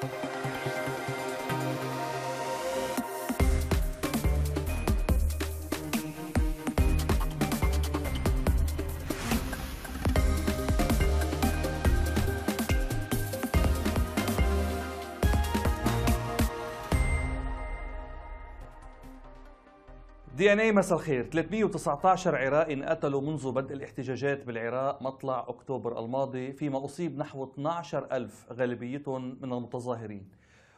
Thank you. دي ان اي مساء الخير 319 عراقي انقتلوا منذ بدء الاحتجاجات بالعراق مطلع اكتوبر الماضي فيما اصيب نحو 12 ألف غالبيتهم من المتظاهرين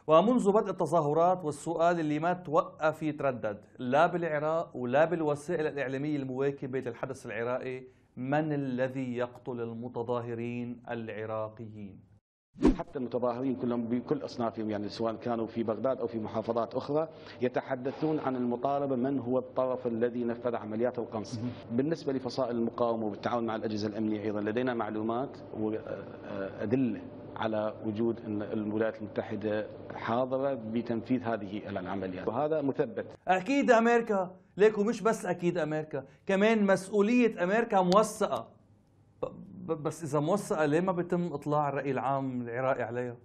ومنذ بدء التظاهرات والسؤال اللي ما توقف يتردد لا بالعراق ولا بالوسائل الإعلامية المواكبة للحدث العراقي من الذي يقتل المتظاهرين العراقيين حتى المتظاهرين كلهم بكل اصنافهم يعني سواء كانوا في بغداد او في محافظات اخرى يتحدثون عن المطالبه من هو الطرف الذي نفذ عمليات القنص. بالنسبه لفصائل المقاومه وبالتعاون مع الاجهزه الامنيه ايضا لدينا معلومات وادله على وجود ان الولايات المتحده حاضره بتنفيذ هذه العمليات وهذا مثبت. اكيد امريكا، ليكو مش بس اكيد امريكا، كمان مسؤوليه امريكا موثقه. بس اذا موثقه ليه ما بيتم اطلاع الراي العام العراقي عليها؟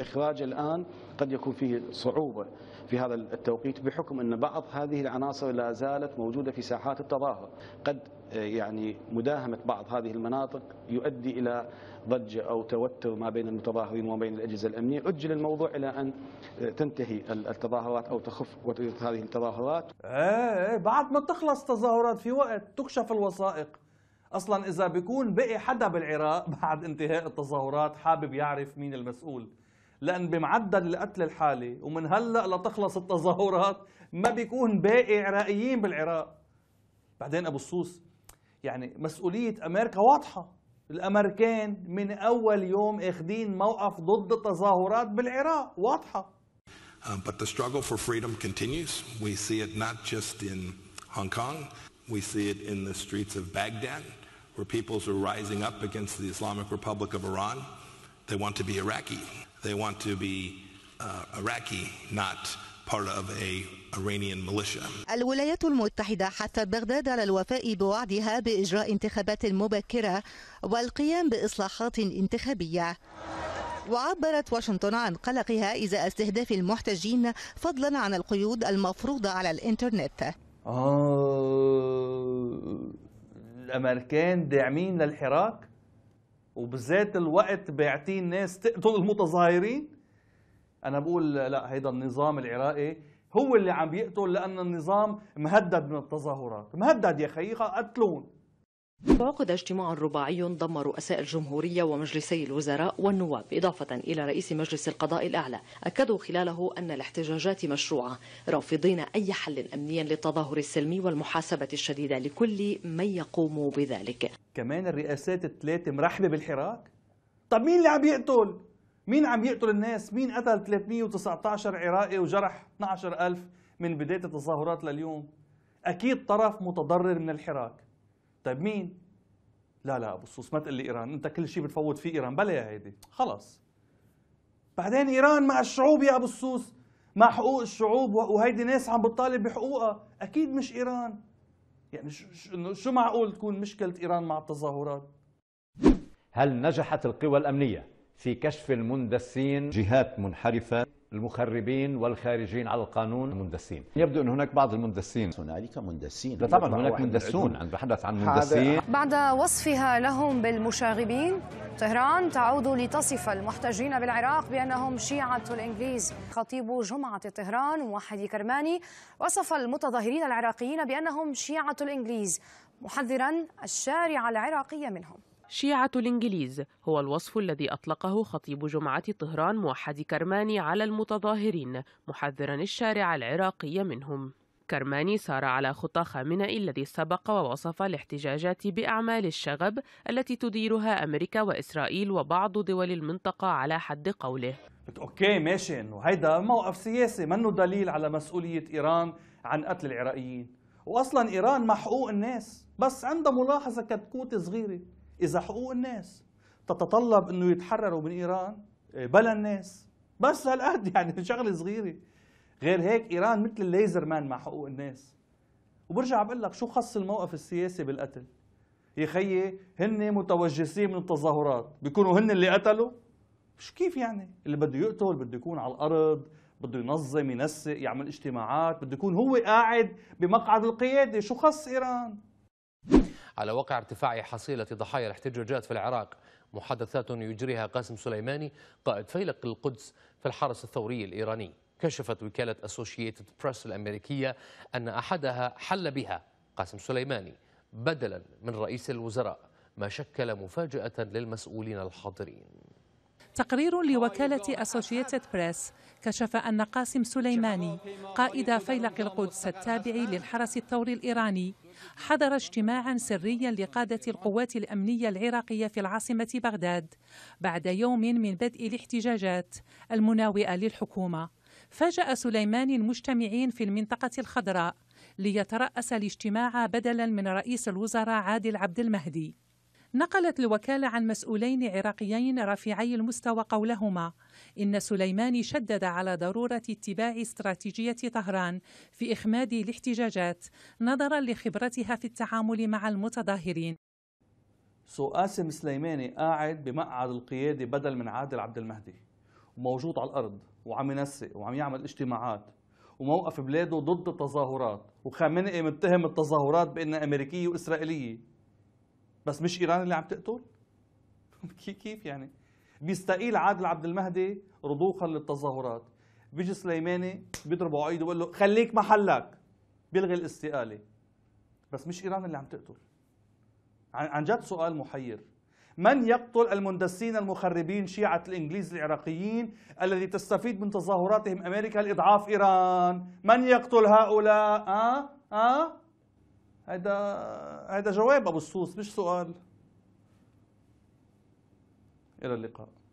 إخراج الآن قد يكون فيه صعوبة في هذا التوقيت بحكم أن بعض هذه العناصر لا زالت موجودة في ساحات التظاهر قد آه، يعني مداهمة بعض هذه المناطق يؤدي إلى ضجة أو توتر ما بين المتظاهرين وما بين الأجهزة الأمنية أجل الموضوع إلى أن آه، تنتهي التظاهرات أو تخف هذه التظاهرات إيه،, ايه بعد ما تخلص تظاهرات في وقت تكشف الوثائق اصلا اذا بيكون بقي حدا بالعراق بعد انتهاء التظاهرات حابب يعرف مين المسؤول لان بمعدل القتل الحالي ومن هلا لتخلص التظاهرات ما بيكون باقي عراقيين بالعراق بعدين ابو الصوص يعني مسؤوليه امريكا واضحه الامريكان من اول يوم اخذين موقف ضد التظاهرات بالعراق واضحه Um, but the struggle for freedom continues. We see it not just in Hong Kong, we see it in the streets of Baghdad. where peoples are rising up against the Islamic Republic of Iran. They want to be Iraqi. They want to be uh, Iraqi, not part of a Iranian militia. الولايات المتحدة حثت بغداد على الوفاء بوعدها بإجراء انتخابات مبكرة والقيام بإصلاحات انتخابية. وعبرت واشنطن عن قلقها إزاء استهداف المحتجين فضلا عن القيود المفروضة على الإنترنت. آه. الامريكان داعمين للحراك وبذات الوقت باعتين ناس تقتل المتظاهرين انا بقول لا هيدا النظام العراقي هو اللي عم بيقتل لان النظام مهدد من التظاهرات مهدد يا خيي قتلون عقد اجتماع رباعي ضم رؤساء الجمهورية ومجلسي الوزراء والنواب إضافة إلى رئيس مجلس القضاء الأعلى أكدوا خلاله أن الاحتجاجات مشروعة رافضين أي حل أمني للتظاهر السلمي والمحاسبة الشديدة لكل من يقوم بذلك كمان الرئاسات الثلاثة مرحبة بالحراك؟ طب مين اللي عم يقتل؟ مين عم يقتل الناس؟ مين قتل 319 عراقي وجرح 12 ألف من بداية التظاهرات لليوم؟ أكيد طرف متضرر من الحراك طيب مين؟ لا لا ابو الصوص ما تقول لي ايران انت كل شيء بتفوت فيه ايران بلا يا هيدي خلص بعدين ايران مع الشعوب يا ابو الصوص مع حقوق الشعوب وهيدي ناس عم بتطالب بحقوقها اكيد مش ايران يعني شو معقول تكون مشكله ايران مع التظاهرات هل نجحت القوى الامنيه في كشف المندسين جهات منحرفه المخربين والخارجين على القانون المندسين يبدو أن هناك بعض المندسين هنالك مندسين طبعا هناك مندسون أنا بحدث عن مندسين بعد وصفها لهم بالمشاغبين طهران تعود لتصف المحتجين بالعراق بأنهم شيعة الإنجليز خطيب جمعة طهران موحد كرماني وصف المتظاهرين العراقيين بأنهم شيعة الإنجليز محذرا الشارع العراقي منهم شيعة الإنجليز هو الوصف الذي أطلقه خطيب جمعة طهران موحد كرماني على المتظاهرين محذرا الشارع العراقي منهم كرماني سار على خطى خامنئي الذي سبق ووصف الاحتجاجات بأعمال الشغب التي تديرها أمريكا وإسرائيل وبعض دول المنطقة على حد قوله اوكي ماشي انه هيدا موقف سياسي منه دليل على مسؤولية ايران عن قتل العراقيين واصلا ايران محقوق الناس بس عندها ملاحظة كتكوت صغيرة إذا حقوق الناس تتطلب أنه يتحرروا من إيران آه، بلا الناس بس هالقد يعني شغلة صغيرة غير هيك إيران مثل الليزر مان مع حقوق الناس وبرجع بقول لك شو خص الموقف السياسي بالقتل يا خيي هن متوجسين من التظاهرات بيكونوا هن اللي قتلوا مش كيف يعني اللي بده يقتل بده يكون على الارض بده ينظم ينسق يعمل اجتماعات بده يكون هو قاعد بمقعد القياده شو خص ايران على وقع ارتفاع حصيلة ضحايا الاحتجاجات في العراق محادثات يجريها قاسم سليماني قائد فيلق القدس في الحرس الثوري الإيراني كشفت وكالة أسوشيتد بريس الأمريكية أن أحدها حل بها قاسم سليماني بدلا من رئيس الوزراء ما شكل مفاجأة للمسؤولين الحاضرين تقرير لوكالة أسوشيتد بريس كشف أن قاسم سليماني قائد فيلق القدس التابع للحرس الثوري الإيراني حضر اجتماعا سريا لقادة القوات الأمنية العراقية في العاصمة بغداد بعد يوم من بدء الاحتجاجات المناوئة للحكومة فاجأ سليمان المجتمعين في المنطقة الخضراء ليترأس الاجتماع بدلا من رئيس الوزراء عادل عبد المهدي نقلت الوكالة عن مسؤولين عراقيين رفيعي المستوى قولهما إن سليماني شدد على ضرورة اتباع استراتيجية طهران في إخماد الاحتجاجات نظرا لخبرتها في التعامل مع المتظاهرين سو قاسم سليماني قاعد بمقعد القيادة بدل من عادل عبد المهدي وموجود على الأرض وعم ينسق وعم يعمل اجتماعات وموقف بلاده ضد التظاهرات وخامنئي متهم التظاهرات بأنها أمريكية وإسرائيلية بس مش ايران اللي عم تقتل كيف يعني بيستقيل عادل عبد المهدي رضوخا للتظاهرات بيجي سليماني بيضربه عيد وبقول له خليك محلك بيلغي الاستقاله بس مش ايران اللي عم تقتل عن جد سؤال محير من يقتل المندسين المخربين شيعة الإنجليز العراقيين الذي تستفيد من تظاهراتهم أمريكا لإضعاف إيران من يقتل هؤلاء أه؟ أه؟ هيدا هيدا جواب ابو الصوص مش سؤال الى اللقاء